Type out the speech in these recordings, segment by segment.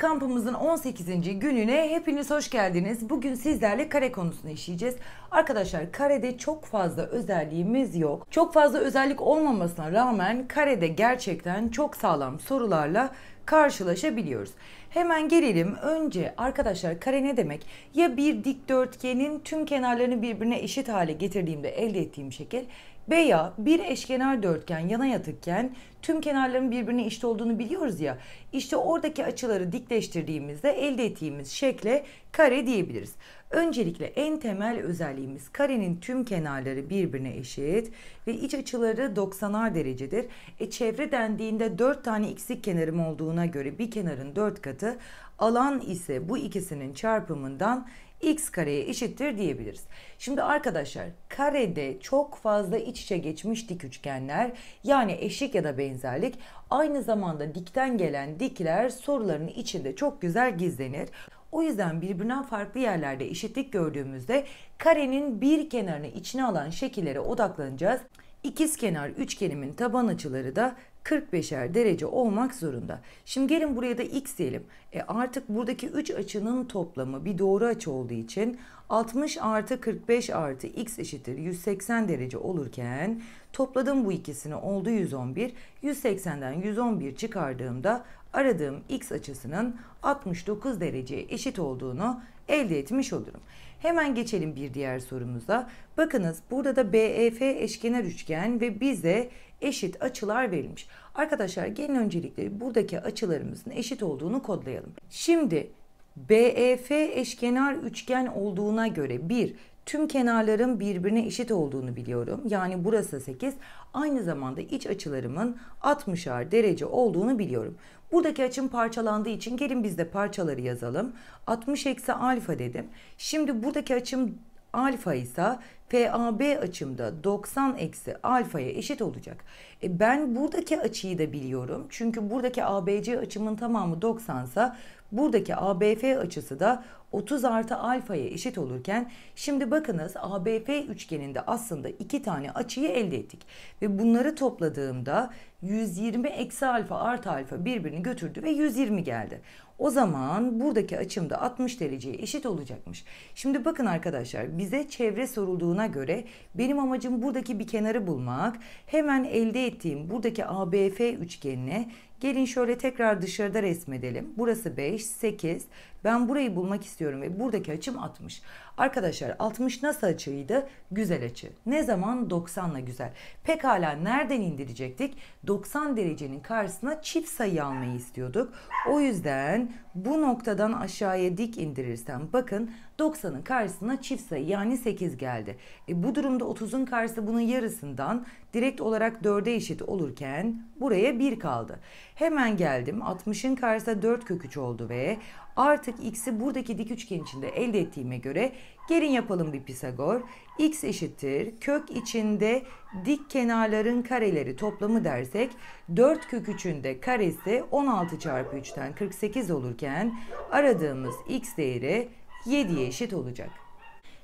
Kampımızın 18. gününe hepiniz hoş geldiniz. Bugün sizlerle kare konusunu işleyeceğiz. Arkadaşlar karede çok fazla özelliğimiz yok. Çok fazla özellik olmamasına rağmen karede gerçekten çok sağlam sorularla karşılaşabiliyoruz. Hemen gelelim. Önce arkadaşlar kare ne demek? Ya bir dikdörtgenin tüm kenarlarını birbirine eşit hale getirdiğimde elde ettiğim şekil veya bir eşkenar dörtgen yana yatıkken tüm kenarların birbirine eşit olduğunu biliyoruz ya. İşte oradaki açıları dikleştirdiğimizde elde ettiğimiz şekle kare diyebiliriz. Öncelikle en temel özelliğimiz karenin tüm kenarları birbirine eşit ve iç açıları 90'ar derecedir. E çevre dendiğinde 4 tane eksik kenarım olduğuna göre bir kenarın 4 katı alan ise bu ikisinin çarpımından x kareye eşittir diyebiliriz. Şimdi arkadaşlar karede çok fazla iç içe geçmiş dik üçgenler yani eşik ya da benzerlik aynı zamanda dikten gelen dikler soruların içinde çok güzel gizlenir. O yüzden birbirinden farklı yerlerde eşitlik gördüğümüzde karenin bir kenarını içine alan şekillere odaklanacağız. İkizkenar üçgenimin taban açıları da 45'er derece olmak zorunda. Şimdi gelin buraya da x diyelim. E artık buradaki 3 açının toplamı bir doğru açı olduğu için 60 artı 45 artı x eşittir 180 derece olurken topladım bu ikisini oldu 111. 180'den 111 çıkardığımda aradığım x açısının 69 dereceye eşit olduğunu elde etmiş olurum. Hemen geçelim bir diğer sorumuza. Bakınız burada da BEF eşkenar üçgen ve bize eşit açılar verilmiş. Arkadaşlar gelin öncelikle buradaki açılarımızın eşit olduğunu kodlayalım. Şimdi BEF eşkenar üçgen olduğuna göre bir Tüm kenarların birbirine eşit olduğunu biliyorum. Yani burası 8. Aynı zamanda iç açılarımın 60'ar derece olduğunu biliyorum. Buradaki açım parçalandığı için gelin biz de parçaları yazalım. 60 eksi alfa dedim. Şimdi buradaki açım alfa ise FAB açımda 90 eksi alfaya eşit olacak. E ben buradaki açıyı da biliyorum. Çünkü buradaki ABC açımın tamamı 90 sa buradaki ABF açısı da 30 artı alfaya eşit olurken şimdi bakınız ABF üçgeninde aslında iki tane açıyı elde ettik. Ve bunları topladığımda 120 eksi alfa artı alfa birbirini götürdü ve 120 geldi. O zaman buradaki açım da 60 dereceye eşit olacakmış. Şimdi bakın arkadaşlar bize çevre sorulduğunda olduğuna göre benim amacım buradaki bir kenarı bulmak. Hemen elde ettiğim buradaki ABF üçgenine Gelin şöyle tekrar dışarıda resmedelim. Burası 5, 8. Ben burayı bulmak istiyorum ve buradaki açım 60. Arkadaşlar 60 nasıl açıydı? Güzel açı. Ne zaman? 90'la güzel. Pekala nereden indirecektik? 90 derecenin karşısına çift sayı almayı istiyorduk. O yüzden bu noktadan aşağıya dik indirirsem bakın 90'ın karşısına çift sayı yani 8 geldi. E, bu durumda 30'un karşısı bunun yarısından direkt olarak 4'e eşit olurken buraya 1 kaldı. Hemen geldim 60'ın karşısında 4 kök 3 oldu ve artık x'i buradaki dik üçgen içinde elde ettiğime göre gelin yapalım bir Pisagor. x eşittir kök içinde dik kenarların kareleri toplamı dersek 4 kök 3'ün de karesi 16 çarpı 3'ten 48 olurken aradığımız x değeri 7'ye eşit olacak.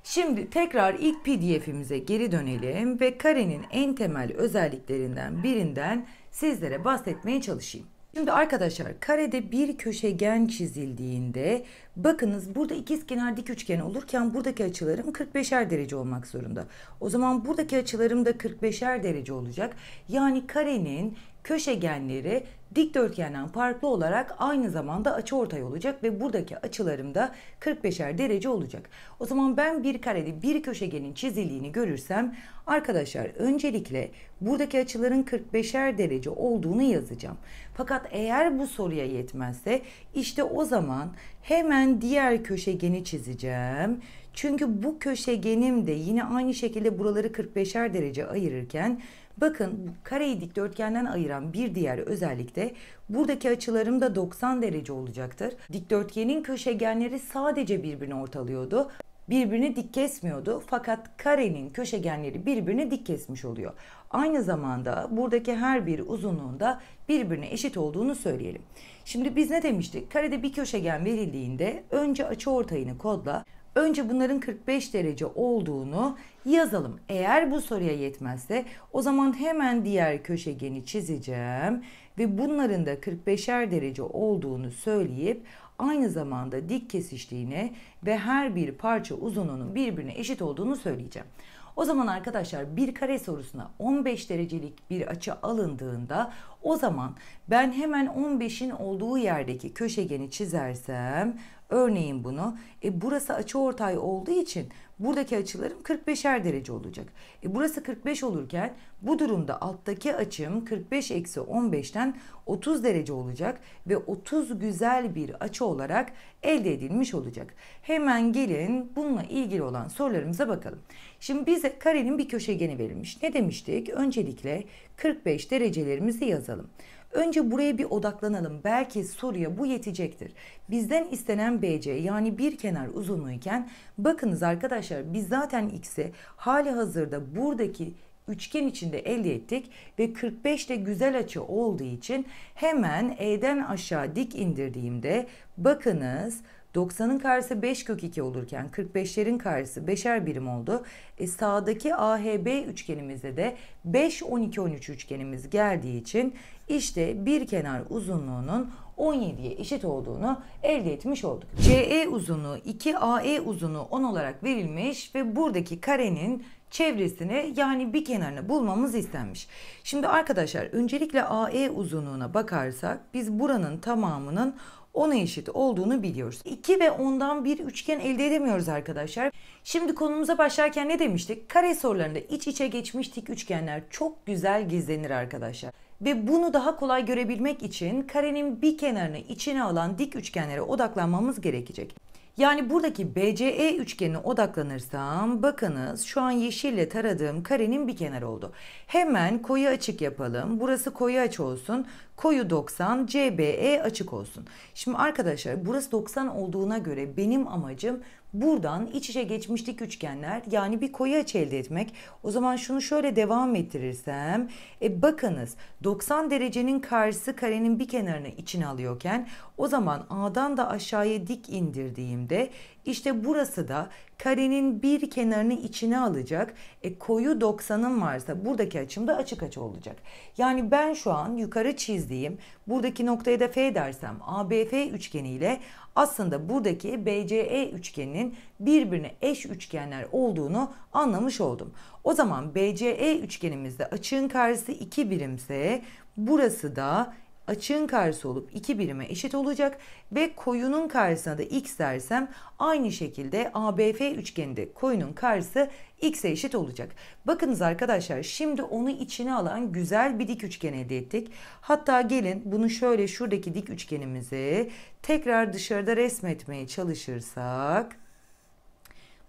Şimdi tekrar ilk pdf'imize geri dönelim ve karenin en temel özelliklerinden birinden sizlere bahsetmeye çalışayım. Şimdi arkadaşlar karede bir köşegen çizildiğinde bakınız burada ikizkenar dik üçgen olurken buradaki açılarım 45'er derece olmak zorunda. O zaman buradaki açılarım da 45'er derece olacak. Yani karenin köşegenleri dikdörtgenden farklı olarak aynı zamanda açı ortay olacak ve buradaki açılarım da 45'er derece olacak. O zaman ben bir karede bir köşegenin çizildiğini görürsem arkadaşlar öncelikle buradaki açıların 45'er derece olduğunu yazacağım. Fakat eğer bu soruya yetmezse işte o zaman hemen diğer köşegeni çizeceğim. Çünkü bu köşegenim de yine aynı şekilde buraları 45'er derece ayırırken bakın bu kareyi dikdörtgenden ayıran bir diğer özellik de buradaki açılarım da 90 derece olacaktır. Dikdörtgenin köşegenleri sadece birbirini ortalıyordu birbirini dik kesmiyordu fakat karenin köşegenleri birbirini dik kesmiş oluyor. Aynı zamanda buradaki her bir uzunluğunda birbirine eşit olduğunu söyleyelim. Şimdi biz ne demiştik? Karede bir köşegen verildiğinde önce açı ortayını kodla Önce bunların 45 derece olduğunu yazalım. Eğer bu soruya yetmezse o zaman hemen diğer köşegeni çizeceğim ve bunların da 45'er derece olduğunu söyleyip aynı zamanda dik kesiştiğine ve her bir parça uzunluğunun birbirine eşit olduğunu söyleyeceğim. O zaman arkadaşlar bir kare sorusuna 15 derecelik bir açı alındığında o zaman ben hemen 15'in olduğu yerdeki köşegeni çizersem Örneğin bunu e, burası açı ortay olduğu için buradaki açılarım 45'er derece olacak. E, burası 45 olurken bu durumda alttaki açım 45 eksi 15'ten 30 derece olacak ve 30 güzel bir açı olarak elde edilmiş olacak. Hemen gelin bununla ilgili olan sorularımıza bakalım. Şimdi bize karenin bir köşegeni verilmiş. Ne demiştik? Öncelikle 45 derecelerimizi yazalım. Önce buraya bir odaklanalım. Belki soruya bu yetecektir. Bizden istenen BC yani bir kenar uzunluğuyken bakınız arkadaşlar biz zaten x'i hali hazırda buradaki üçgen içinde elde ettik ve 45 de güzel açı olduğu için hemen E'den aşağı dik indirdiğimde bakınız 90'ın karesi 5 kök 2 olurken 45'lerin karesi 5'er birim oldu. E sağdaki AHB üçgenimize de 5 12 13 üçgenimiz geldiği için işte bir kenar uzunluğunun 17'ye eşit olduğunu elde etmiş olduk. CE uzunluğu 2AE uzunluğu 10 olarak verilmiş ve buradaki karenin çevresini yani bir kenarını bulmamız istenmiş. Şimdi arkadaşlar öncelikle AE uzunluğuna bakarsak biz buranın tamamının 10'a eşit olduğunu biliyoruz. 2 ve 10'dan bir üçgen elde edemiyoruz arkadaşlar. Şimdi konumuza başlarken ne demiştik? Kare sorularında iç içe geçmiş dik üçgenler çok güzel gizlenir arkadaşlar. Ve bunu daha kolay görebilmek için karenin bir kenarını içine alan dik üçgenlere odaklanmamız gerekecek. Yani buradaki BCE üçgenine odaklanırsam bakınız şu an yeşille taradığım karenin bir kenarı oldu. Hemen koyu açık yapalım. Burası koyu açı olsun. Koyu 90 CBE açık olsun. Şimdi arkadaşlar burası 90 olduğuna göre benim amacım Buradan iç içe geçmişlik üçgenler yani bir koyu açı elde etmek. O zaman şunu şöyle devam ettirirsem. E bakınız 90 derecenin karşısı karenin bir kenarını içine alıyorken o zaman A'dan da aşağıya dik indirdiğimde işte burası da karenin bir kenarını içine alacak. E, koyu 90'ım varsa buradaki açım da açık açı olacak. Yani ben şu an yukarı çizdiğim buradaki noktaya da F dersem ABF üçgeniyle aslında buradaki BCE üçgeninin birbirine eş üçgenler olduğunu anlamış oldum. O zaman BCE üçgenimizde açığın karşısı 2 birimse burası da açığın karşısı olup 2 birime eşit olacak ve koyunun karşısına da x dersem aynı şekilde ABF üçgeninde koyunun karşısı x'e eşit olacak. Bakınız arkadaşlar şimdi onu içine alan güzel bir dik üçgen elde ettik. Hatta gelin bunu şöyle şuradaki dik üçgenimizi tekrar dışarıda resmetmeye çalışırsak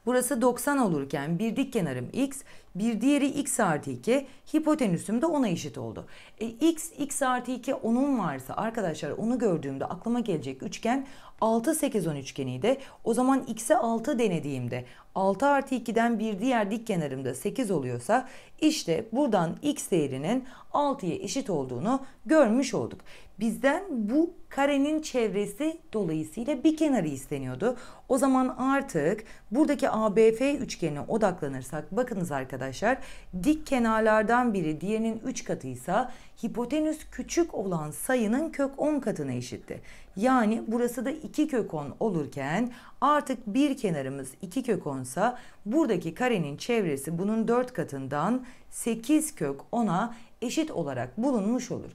Burası 90 olurken bir dik kenarım x, bir diğeri x artı 2, hipotenüsüm de 10'a eşit oldu. E, x, x artı 2 onun varsa arkadaşlar onu gördüğümde aklıma gelecek üçgen 6, 8, 10 üçgeniydi. O zaman x'e 6 denediğimde 6 artı 2'den bir diğer dik kenarım da 8 oluyorsa işte buradan x değerinin 6'ya eşit olduğunu görmüş olduk. Bizden bu karenin çevresi dolayısıyla bir kenarı isteniyordu. O zaman artık buradaki ABF üçgenine odaklanırsak bakınız arkadaşlar dik kenarlardan biri diğerinin 3 katıysa hipotenüs küçük olan sayının kök 10 katına eşitti. Yani burası da 2 kök 10 olurken artık bir kenarımız 2 kök 10 sa buradaki karenin çevresi bunun 4 katından 8 kök 10'a eşit olarak bulunmuş olur.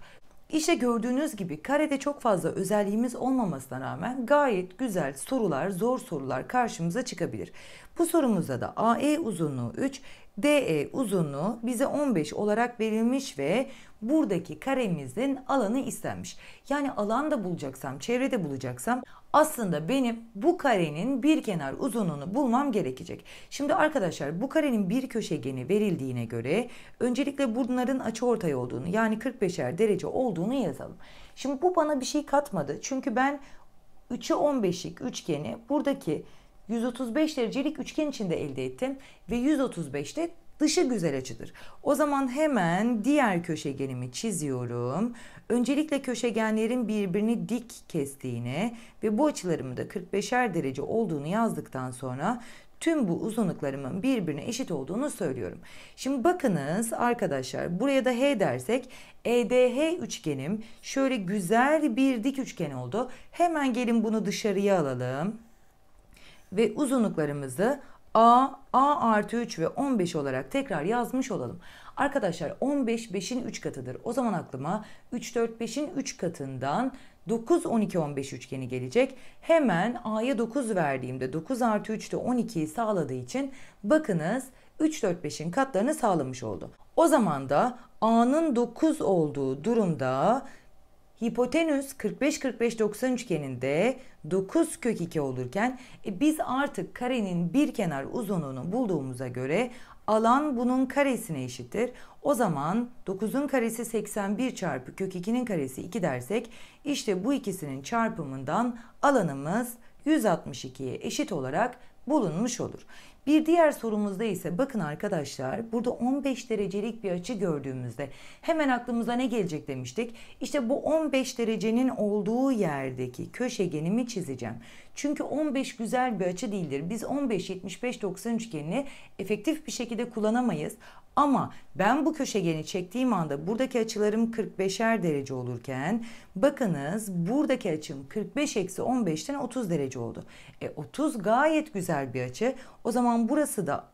İşte gördüğünüz gibi karede çok fazla özelliğimiz olmamasına rağmen gayet güzel sorular, zor sorular karşımıza çıkabilir. Bu sorumuzda da AE uzunluğu 3, DE uzunluğu bize 15 olarak verilmiş ve buradaki karemizin alanı istenmiş. Yani alan da bulacaksam, çevrede bulacaksam aslında benim bu karenin bir kenar uzunluğunu bulmam gerekecek. Şimdi arkadaşlar bu karenin bir köşegeni verildiğine göre öncelikle bunların açıortay olduğunu yani 45'er derece olduğunu yazalım. Şimdi bu bana bir şey katmadı. Çünkü ben 3'e 15'lik üçgeni buradaki 135 derecelik üçgen içinde elde ettim ve 135 de dışı güzel açıdır. O zaman hemen diğer köşegenimi çiziyorum. Öncelikle köşegenlerin birbirini dik kestiğini ve bu açılarımın da 45'er derece olduğunu yazdıktan sonra tüm bu uzunluklarımın birbirine eşit olduğunu söylüyorum. Şimdi bakınız arkadaşlar buraya da H dersek EDH üçgenim şöyle güzel bir dik üçgen oldu. Hemen gelin bunu dışarıya alalım ve uzunluklarımızı A, A artı 3 ve 15 olarak tekrar yazmış olalım. Arkadaşlar 15 5'in 3 katıdır. O zaman aklıma 3 4 5'in 3 katından 9 12 15 üçgeni gelecek. Hemen A'ya 9 verdiğimde 9 artı 3 de 12'yi sağladığı için bakınız 3 4 5'in katlarını sağlamış oldu. O zaman da A'nın 9 olduğu durumda Hipotenüs 45-45-90 üçgeninde 9 kök 2 olurken e, biz artık karenin bir kenar uzunluğunu bulduğumuza göre alan bunun karesine eşittir. O zaman 9'un karesi 81 çarpı kök 2'nin karesi 2 dersek işte bu ikisinin çarpımından alanımız 162'ye eşit olarak bulunmuş olur. Bir diğer sorumuzda ise bakın arkadaşlar burada 15 derecelik bir açı gördüğümüzde hemen aklımıza ne gelecek demiştik. İşte bu 15 derecenin olduğu yerdeki köşegenimi çizeceğim. Çünkü 15 güzel bir açı değildir. Biz 15, 75, 90 üçgenini efektif bir şekilde kullanamayız. Ama ben bu köşegeni çektiğim anda buradaki açılarım 45'er derece olurken bakınız buradaki açım 45 eksi 15'ten 30 derece oldu. E 30 gayet güzel bir açı. O zaman zaman burası da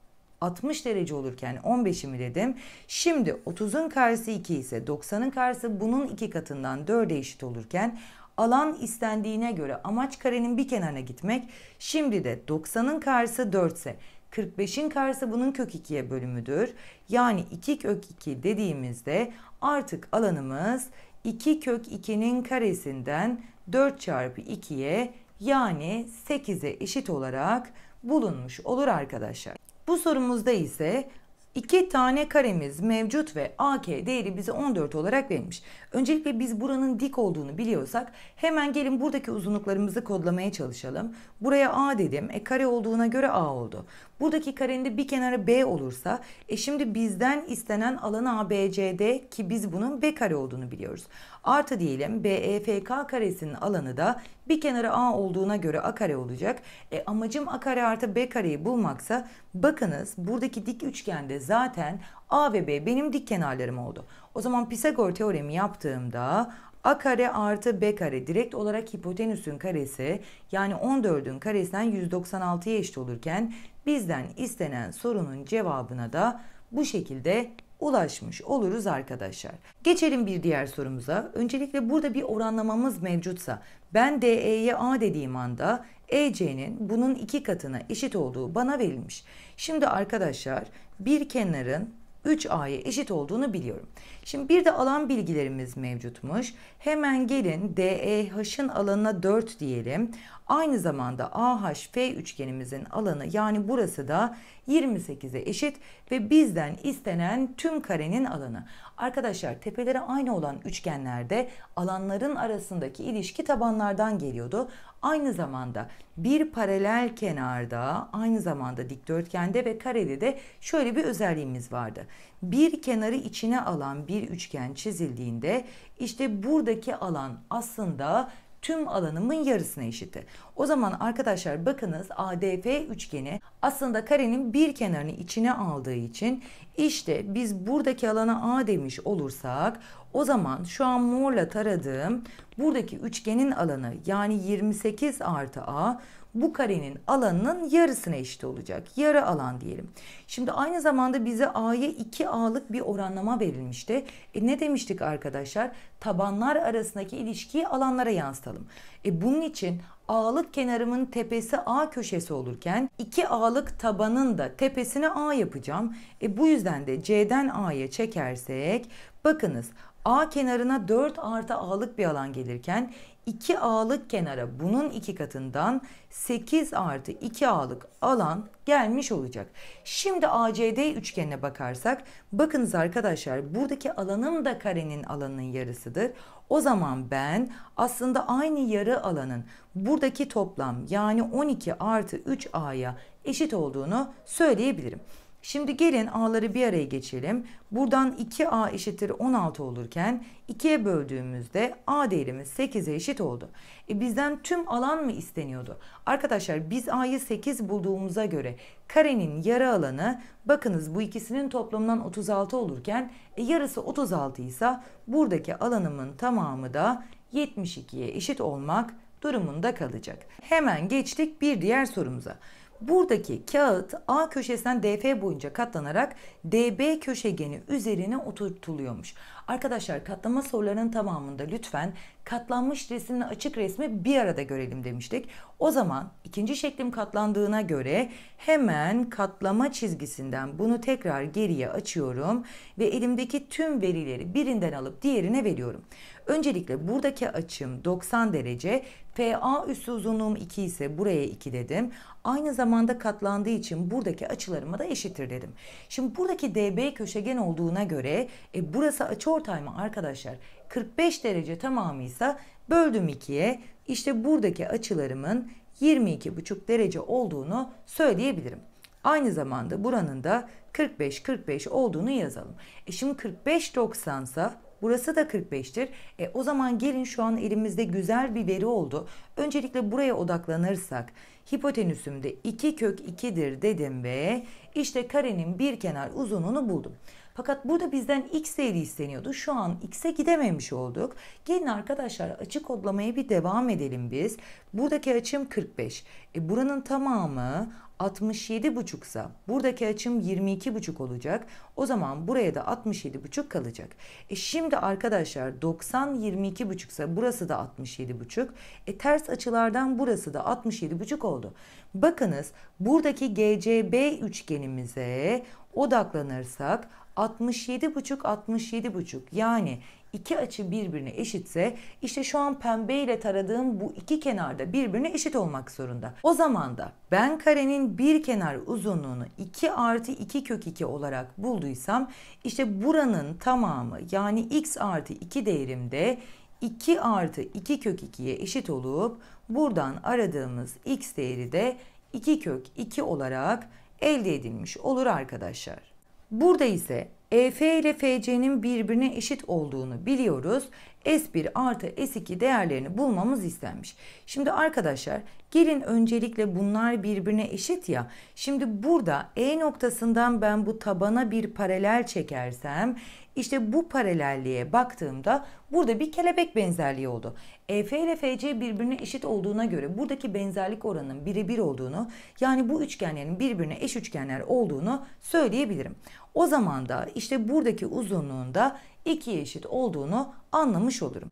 60 derece olurken 15'imi dedim. Şimdi 30'un karşısı 2 ise 90'ın karşısı bunun iki katından 4'e eşit olurken alan istendiğine göre amaç karenin bir kenarına gitmek. Şimdi de 90'ın karşısı 4 ise 45'in karşısı bunun kök 2'ye bölümüdür. Yani 2 kök 2 dediğimizde artık alanımız 2 kök 2'nin karesinden 4 çarpı 2'ye yani 8'e eşit olarak bulunmuş olur arkadaşlar. Bu sorumuzda ise 2 tane karemiz mevcut ve AK değeri bize 14 olarak verilmiş. Öncelikle biz buranın dik olduğunu biliyorsak hemen gelin buradaki uzunluklarımızı kodlamaya çalışalım. Buraya A dedim. E kare olduğuna göre A oldu. Buradaki karenin de bir kenarı B olursa e şimdi bizden istenen alan ABCD ki biz bunun B kare olduğunu biliyoruz. Artı diyelim BEFK karesinin alanı da bir kenarı A olduğuna göre A kare olacak. E, amacım A kare artı B kareyi bulmaksa bakınız buradaki dik üçgende zaten A ve B benim dik kenarlarım oldu. O zaman Pisagor teoremi yaptığımda a kare artı b kare direkt olarak hipotenüsün karesi yani 14'ün karesinden 196'ya eşit olurken bizden istenen sorunun cevabına da bu şekilde ulaşmış oluruz arkadaşlar. Geçelim bir diğer sorumuza. Öncelikle burada bir oranlamamız mevcutsa ben DE'ye A dediğim anda EC'nin bunun iki katına eşit olduğu bana verilmiş. Şimdi arkadaşlar bir kenarın 3A'ya eşit olduğunu biliyorum. Şimdi bir de alan bilgilerimiz mevcutmuş. Hemen gelin DEH'ın alanına 4 diyelim. Aynı zamanda AHF üçgenimizin alanı yani burası da 28'e eşit ve bizden istenen tüm karenin alanı. Arkadaşlar tepeleri aynı olan üçgenlerde alanların arasındaki ilişki tabanlardan geliyordu. Aynı zamanda bir paralel kenarda, aynı zamanda dikdörtgende ve karede de şöyle bir özelliğimiz vardı. Bir kenarı içine alan bir bir üçgen çizildiğinde işte buradaki alan aslında tüm alanımın yarısına eşitti. O zaman arkadaşlar bakınız ADF üçgeni aslında karenin bir kenarını içine aldığı için işte biz buradaki alana A demiş olursak o zaman şu an morla taradığım buradaki üçgenin alanı yani 28 artı A bu karenin alanının yarısına eşit olacak. Yarı alan diyelim. Şimdi aynı zamanda bize A'ya 2A'lık bir oranlama verilmişti. E ne demiştik arkadaşlar? Tabanlar arasındaki ilişkiyi alanlara yansıtalım. E bunun için A'lık kenarımın tepesi A köşesi olurken 2 A'lık tabanın da tepesine A yapacağım. E bu yüzden de C'den A'ya çekersek bakınız A kenarına 4 artı A'lık bir alan gelirken 2 A'lık kenara bunun iki katından 8 artı 2 A'lık alan gelmiş olacak. Şimdi ACD üçgenine bakarsak bakınız arkadaşlar buradaki alanım da karenin alanının yarısıdır. O zaman ben aslında aynı yarı alanın buradaki toplam yani 12 artı 3A'ya eşit olduğunu söyleyebilirim. Şimdi gelin a'ları bir araya geçelim. Buradan 2a eşittir 16 olurken 2'ye böldüğümüzde a değerimiz 8'e eşit oldu. E bizden tüm alan mı isteniyordu? Arkadaşlar biz a'yı 8 bulduğumuza göre karenin yarı alanı bakınız bu ikisinin toplamından 36 olurken e yarısı 36 ise buradaki alanımın tamamı da 72'ye eşit olmak durumunda kalacak. Hemen geçtik bir diğer sorumuza. Buradaki kağıt A köşesinden DF boyunca katlanarak DB köşegeni üzerine oturtuluyormuş. Arkadaşlar katlama sorularının tamamında lütfen katlanmış resimle açık resmi bir arada görelim demiştik. O zaman ikinci şeklim katlandığına göre hemen katlama çizgisinden bunu tekrar geriye açıyorum ve elimdeki tüm verileri birinden alıp diğerine veriyorum. Öncelikle buradaki açım 90 derece. FA üssü uzunluğum 2 ise buraya 2 dedim. Aynı zamanda katlandığı için buradaki açılarıma da eşittir dedim. Şimdi buradaki DB köşegen olduğuna göre e, burası açıortay mı arkadaşlar? 45 derece tamamıysa böldüm 2'ye işte buradaki açılarımın 22,5 derece olduğunu söyleyebilirim. Aynı zamanda buranın da 45-45 olduğunu yazalım. E şimdi 45-90 sa Burası da 45'tir. E, o zaman gelin şu an elimizde güzel bir veri oldu. Öncelikle buraya odaklanırsak hipotenüsümde 2 kök 2'dir dedim ve işte karenin bir kenar uzunluğunu buldum. Fakat burada bizden X değeri isteniyordu. Şu an X'e gidememiş olduk. Gelin arkadaşlar açı kodlamaya bir devam edelim biz. Buradaki açım 45. E, buranın tamamı 67 buçuksa. buradaki açım 22 buçuk olacak. O zaman buraya da 67 buçuk kalacak. E şimdi arkadaşlar 90 22 buçuksa burası da 67,5. E ters açılardan burası da 67 buçuk oldu. Bakınız buradaki GCB üçgenimize odaklanırsak 67,5 67,5 yani iki açı birbirine eşitse işte şu an pembe ile taradığım bu iki kenarda birbirine eşit olmak zorunda. O zaman da ben karenin bir kenar uzunluğunu 2 artı 2 kök 2 olarak bulduysam işte buranın tamamı yani x artı 2 değerimde 2 artı 2 kök 2'ye eşit olup buradan aradığımız x değeri de 2 kök 2 olarak elde edilmiş olur arkadaşlar. Burada ise EF ile FC'nin birbirine eşit olduğunu biliyoruz. S1 artı S2 değerlerini bulmamız istenmiş. Şimdi arkadaşlar gelin öncelikle bunlar birbirine eşit ya. Şimdi burada E noktasından ben bu tabana bir paralel çekersem işte bu paralelliğe baktığımda burada bir kelebek benzerliği oldu. EF ile FC birbirine eşit olduğuna göre buradaki benzerlik oranının birebir olduğunu yani bu üçgenlerin birbirine eş üçgenler olduğunu söyleyebilirim. O zaman da işte buradaki uzunluğunda 2'ye eşit olduğunu anlamış olurum.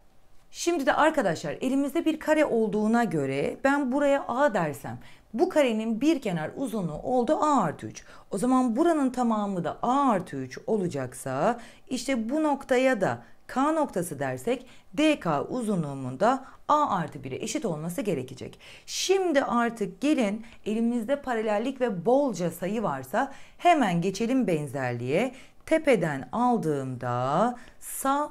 Şimdi de arkadaşlar elimizde bir kare olduğuna göre ben buraya A dersem bu karenin bir kenar uzunluğu oldu A artı 3. O zaman buranın tamamı da A artı 3 olacaksa işte bu noktaya da K noktası dersek DK uzunluğumun da A artı 1'e eşit olması gerekecek. Şimdi artık gelin elimizde paralellik ve bolca sayı varsa hemen geçelim benzerliğe. Tepeden aldığımda sağ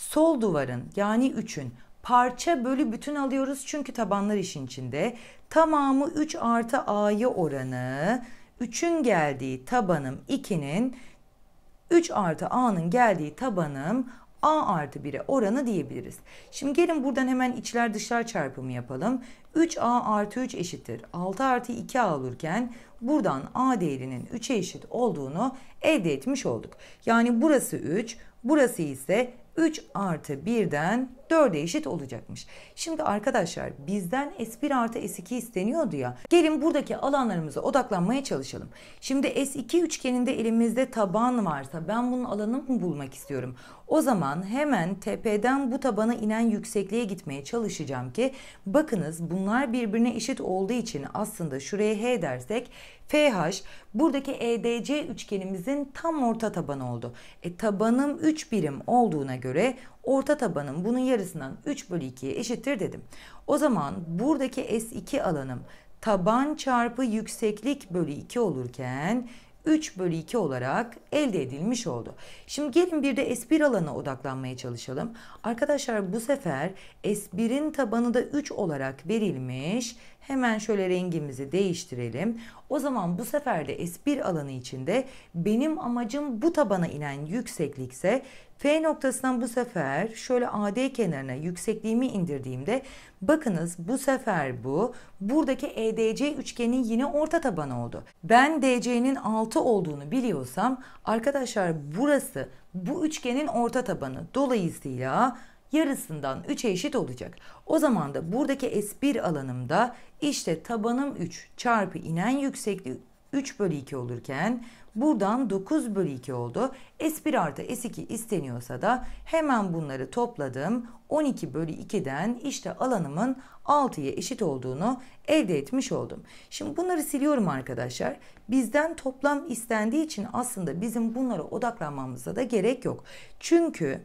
Sol duvarın yani 3'ün parça bölü bütün alıyoruz çünkü tabanlar işin içinde. Tamamı 3 artı a'yı oranı 3'ün geldiği tabanım 2'nin 3 artı a'nın geldiği tabanım a artı 1'e oranı diyebiliriz. Şimdi gelin buradan hemen içler dışlar çarpımı yapalım. 3a artı 3 eşittir 6 artı 2a olurken buradan a değerinin 3'e eşit olduğunu elde etmiş olduk. Yani burası 3, burası ise 3 artı 1'den 4'e eşit olacakmış. Şimdi arkadaşlar bizden S1 artı S2 isteniyordu ya. Gelin buradaki alanlarımıza odaklanmaya çalışalım. Şimdi S2 üçgeninde elimizde taban varsa ben bunun alanını bulmak istiyorum? O zaman hemen tepeden bu tabana inen yüksekliğe gitmeye çalışacağım ki bakınız bunlar birbirine eşit olduğu için aslında şuraya H dersek FH buradaki EDC üçgenimizin tam orta tabanı oldu. E, tabanım 3 birim olduğuna göre orta tabanım bunun yarısı yarısından 3 bölü 2'ye eşittir dedim. O zaman buradaki S2 alanım taban çarpı yükseklik bölü 2 olurken 3 bölü 2 olarak elde edilmiş oldu. Şimdi gelin bir de S1 alana odaklanmaya çalışalım. Arkadaşlar bu sefer S1'in tabanı da 3 olarak verilmiş. Hemen şöyle rengimizi değiştirelim. O zaman bu sefer de S1 alanı içinde benim amacım bu tabana inen yükseklikse F noktasından bu sefer şöyle AD kenarına yüksekliğimi indirdiğimde bakınız bu sefer bu buradaki EDC üçgenin yine orta tabanı oldu. Ben DC'nin 6 olduğunu biliyorsam arkadaşlar burası bu üçgenin orta tabanı. Dolayısıyla yarısından 3'e eşit olacak. O zaman da buradaki S1 alanımda işte tabanım 3 çarpı inen yükseklik 3 bölü 2 olurken buradan 9 bölü 2 oldu. S1 artı S2 isteniyorsa da hemen bunları topladım. 12 bölü 2'den işte alanımın 6'ya eşit olduğunu elde etmiş oldum. Şimdi bunları siliyorum arkadaşlar. Bizden toplam istendiği için aslında bizim bunlara odaklanmamıza da gerek yok. Çünkü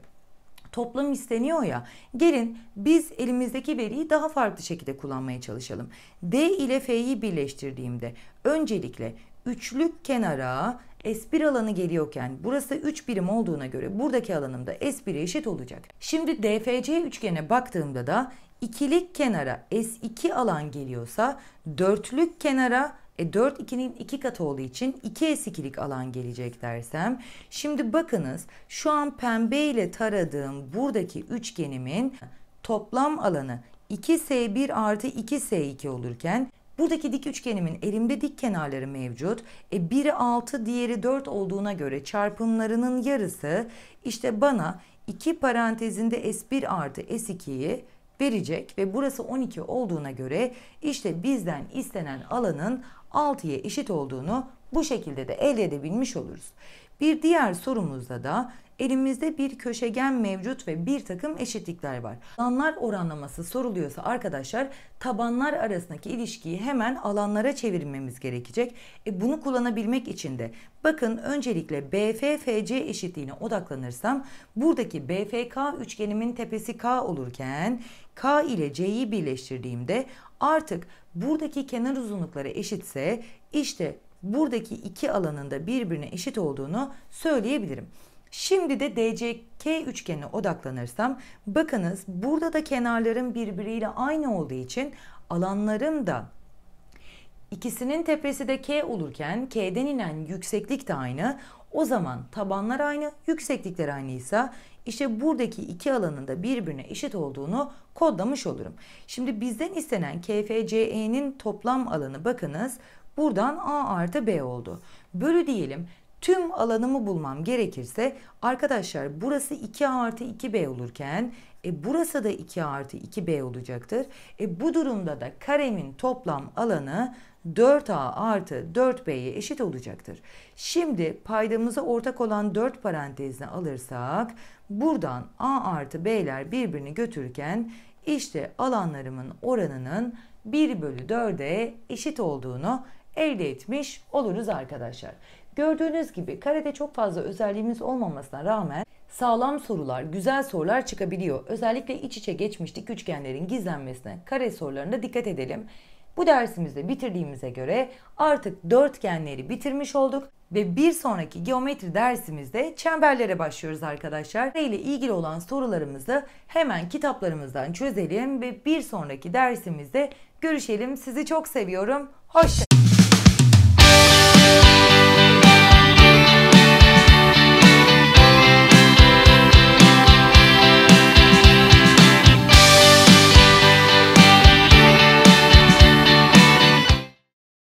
Toplam isteniyor ya. Gelin biz elimizdeki veriyi daha farklı şekilde kullanmaya çalışalım. D ile F'yi birleştirdiğimde öncelikle üçlük kenara S1 alanı geliyorken burası 3 birim olduğuna göre buradaki alanım da S1'e eşit olacak. Şimdi DFC üçgene baktığımda da ikilik kenara S2 alan geliyorsa dörtlük kenara e 4 2'nin 2 katı olduğu için 2 eskilik alan gelecek dersem. Şimdi bakınız şu an pembe ile taradığım buradaki üçgenimin toplam alanı 2S1 artı 2S2 olurken Buradaki dik üçgenimin elimde dik kenarları mevcut. E, biri 6 diğeri 4 olduğuna göre çarpımlarının yarısı işte bana 2 parantezinde S1 artı S2'yi verecek ve burası 12 olduğuna göre işte bizden istenen alanın 6'ya eşit olduğunu bu şekilde de elde edebilmiş oluruz. Bir diğer sorumuzda da elimizde bir köşegen mevcut ve bir takım eşitlikler var. Alanlar oranlaması soruluyorsa arkadaşlar tabanlar arasındaki ilişkiyi hemen alanlara çevirmemiz gerekecek. E, bunu kullanabilmek için de bakın öncelikle BFFC eşitliğine odaklanırsam buradaki BFK üçgenimin tepesi K olurken K ile C'yi birleştirdiğimde artık buradaki kenar uzunlukları eşitse işte buradaki iki alanın da birbirine eşit olduğunu söyleyebilirim. Şimdi de DCK üçgenine odaklanırsam bakınız burada da kenarların birbiriyle aynı olduğu için alanlarım da ikisinin tepesi de K olurken K'den inen yükseklik de aynı. O zaman tabanlar aynı, yükseklikler aynıysa işte buradaki iki alanın da birbirine eşit olduğunu kodlamış olurum. Şimdi bizden istenen KFCE'nin toplam alanı bakınız buradan A artı B oldu. Bölü diyelim tüm alanımı bulmam gerekirse arkadaşlar burası 2 artı 2B olurken e, burası da 2 artı 2B olacaktır. E, bu durumda da karemin toplam alanı 4A artı 4B'ye eşit olacaktır. Şimdi paydamıza ortak olan 4 parantezine alırsak buradan A artı B'ler birbirini götürürken işte alanlarımın oranının 1 bölü 4'e eşit olduğunu elde etmiş oluruz arkadaşlar. Gördüğünüz gibi karede çok fazla özelliğimiz olmamasına rağmen sağlam sorular, güzel sorular çıkabiliyor. Özellikle iç içe geçmişlik üçgenlerin gizlenmesine kare sorularında dikkat edelim. Bu dersimizde bitirdiğimize göre artık dörtgenleri bitirmiş olduk ve bir sonraki geometri dersimizde çemberlere başlıyoruz arkadaşlar. Kare ile ilgili olan sorularımızı hemen kitaplarımızdan çözelim ve bir sonraki dersimizde görüşelim. Sizi çok seviyorum. Hoşçakalın.